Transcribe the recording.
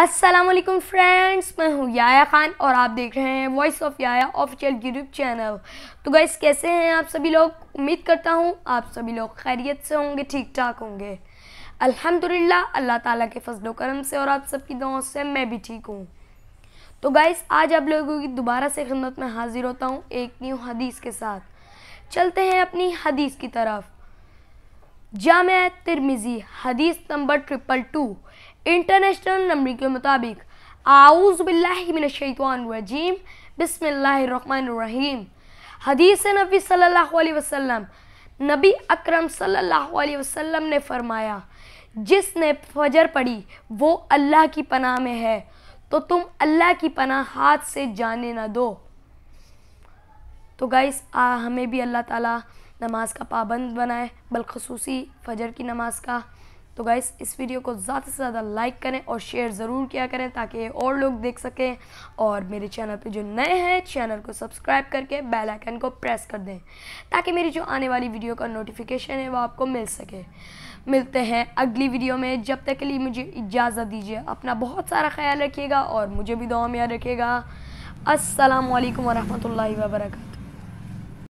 Aslam friends मैं हूँ याया ख़ान और आप देख रहे हैं वॉइस ऑफ याया ऑफिशियल यूट्यूब चैनल तो गाइस कैसे हैं आप सभी लोग उम्मीद करता हूँ आप सभी लोग खैरियत से होंगे ठीक ठाक होंगे अल्हम्दुलिल्लाह अल्लाह ताला के फजलो करम से और आप सबकी दुआओं से मैं भी ठीक हूँ तो गाइस आज आप लोगों की दोबारा से खिदमत में हाजिर होता हूँ एक न्यू हदीस के साथ चलते हैं अपनी हदीस की तरफ जाम तिरमिजी हदीस number triple two international number के मुताबिक आउज बिल्लाजीम बिस्मिल्लाम हदीस नबी सल्लल्लाहु अलैहि वसल्लम नबी अकरम सल्लल्लाहु अलैहि वसल्लम ने फरमाया जिसने फजर पढ़ी वो अल्लाह की पनाह में है तो तुम अल्लाह की पनाह हाथ से जाने ना दो तो गाइस आ हमें भी अल्लाह ताला नमाज का पाबंद बनाए बलखसूसी फजर की नमाज़ का तो गाइस इस वीडियो को ज़्यादा से ज़्यादा लाइक करें और शेयर ज़रूर किया करें ताकि और लोग देख सकें और मेरे चैनल पे जो नए हैं चैनल को सब्सक्राइब करके बेल आइकन को प्रेस कर दें ताकि मेरी जो आने वाली वीडियो का नोटिफिकेशन है वो आपको मिल सके मिलते हैं अगली वीडियो में जब तक के लिए मुझे इजाज़त दीजिए अपना बहुत सारा ख्याल रखिएगा और मुझे भी दुआ में याद रखिएगा असलकम वरहमल वर्का